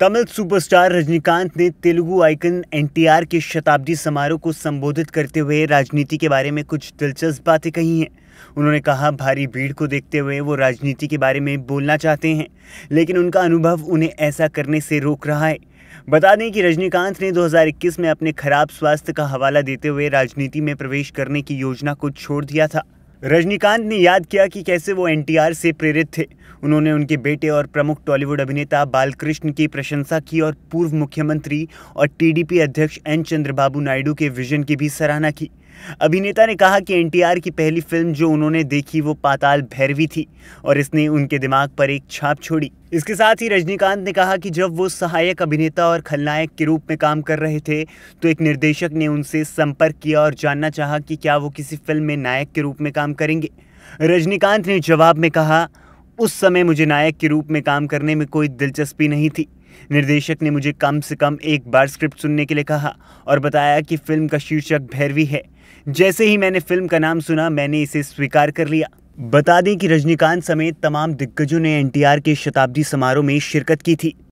Tamil superstar Rajinikanth ने Telugu icon NTR के शताब्दी समारोह को संबोधित करते हुए राजनीति के बारे में कुछ दिलचस्प बातें कही हैं उन्होंने कहा भारी भीड़ को देखते हुए वो राजनीति के बारे में बोलना चाहते हैं लेकिन उनका अनुभव उन्हें ऐसा करने से रोक रहा है बता दें कि रजनीकांत ने 2021 में अपने खराब स्वास्थ्य का हवाला देते हुए राजनीति में प्रवेश करने की योजना को छोड़ दिया था रजनीकांत ने याद किया कि कैसे वो एनटीआर से प्रेरित थे उन्होंने उनके बेटे और प्रमुख टॉलीवुड अभिनेता बालकृष्ण की प्रशंसा की और पूर्व मुख्यमंत्री और टीडीपी अध्यक्ष एन चंद्रबाबू नायडू के विजन की भी सराहना की अभिनेता ने कहा कि एनटीआर की पहली फिल्म जो उन्होंने देखी वो पाताल भैरवी थी और इसने उनके दिमाग पर एक छाप छोड़ी इसके साथ ही रजनीकांत ने कहा कि जब वो सहायक अभिनेता और खलनायक के रूप में काम कर रहे थे तो एक निर्देशक ने उनसे संपर्क किया और जानना चाहा कि क्या वो किसी फिल्म में नायक के रूप में काम करेंगे रजनीकांत ने जवाब में कहा उस समय मुझे नायक के रूप में काम करने में कोई दिलचस्पी नहीं थी निर्देशक ने मुझे कम से कम एक बार स्क्रिप्ट सुनने के लिए कहा और बताया कि फिल्म का शीर्षक भैरवी है जैसे ही मैंने फिल्म का नाम सुना मैंने इसे स्वीकार कर लिया बता दें कि रजनीकांत समेत तमाम दिग्गजों ने एनटीआर के शताब्दी समारोह में शिरकत की थी